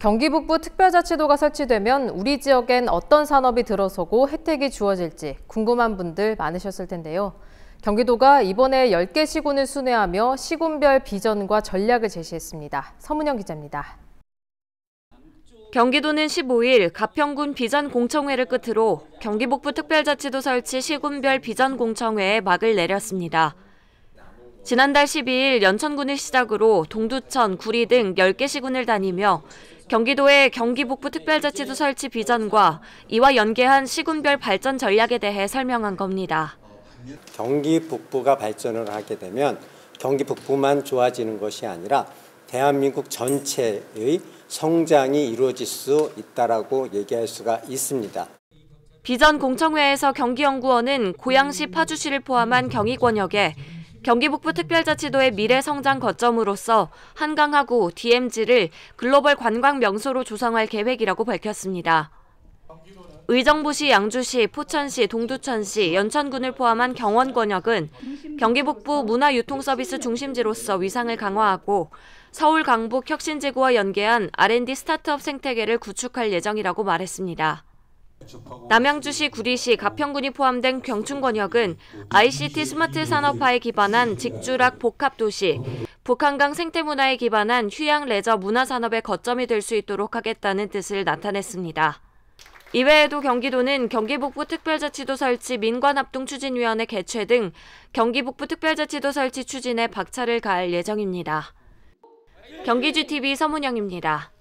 경기 북부 특별자치도가 설치되면 우리 지역엔 어떤 산업이 들어서고 혜택이 주어질지 궁금한 분들 많으셨을 텐데요. 경기도가 이번에 10개 시군을 순회하며 시군별 비전과 전략을 제시했습니다. 서문영 기자입니다. 경기도는 15일 가평군 비전공청회를 끝으로 경기북부 특별자치도 설치 시군별 비전공청회에 막을 내렸습니다. 지난달 12일 연천군을 시작으로 동두천, 구리 등 10개 시군을 다니며 경기도의 경기북부 특별자치도 설치 비전과 이와 연계한 시군별 발전 전략에 대해 설명한 겁니다. 경기 북부가 발전을 하게 되면 경기 북부만 좋아지는 것이 아니라 대한민국 전체의 성장이 이루어질 수있다고 얘기할 수가 있습니다. 비전 공청회에서 경기연구원은 고양시 파주시를 포함한 경희 권역에 경기북부 특별자치도의 미래 성장 거점으로서 한강하구 DMZ를 글로벌 관광 명소로 조성할 계획이라고 밝혔습니다. 의정부시, 양주시, 포천시, 동두천시, 연천군을 포함한 경원권역은 경기북부 문화유통서비스 중심지로서 위상을 강화하고 서울 강북 혁신지구와 연계한 R&D 스타트업 생태계를 구축할 예정이라고 말했습니다. 남양주시 구리시 가평군이 포함된 경춘권역은 ICT 스마트 산업화에 기반한 직주락 복합도시, 북한강 생태문화에 기반한 휴양 레저 문화산업의 거점이 될 수 있도록 하겠다는 뜻을 나타냈습니다. 이외에도 경기도는 경기북부 특별자치도 설치 민관합동 추진위원회 개최 등 경기북부 특별자치도 설치 추진에 박차를 가할 예정입니다. 경기GTV 서문영입니다.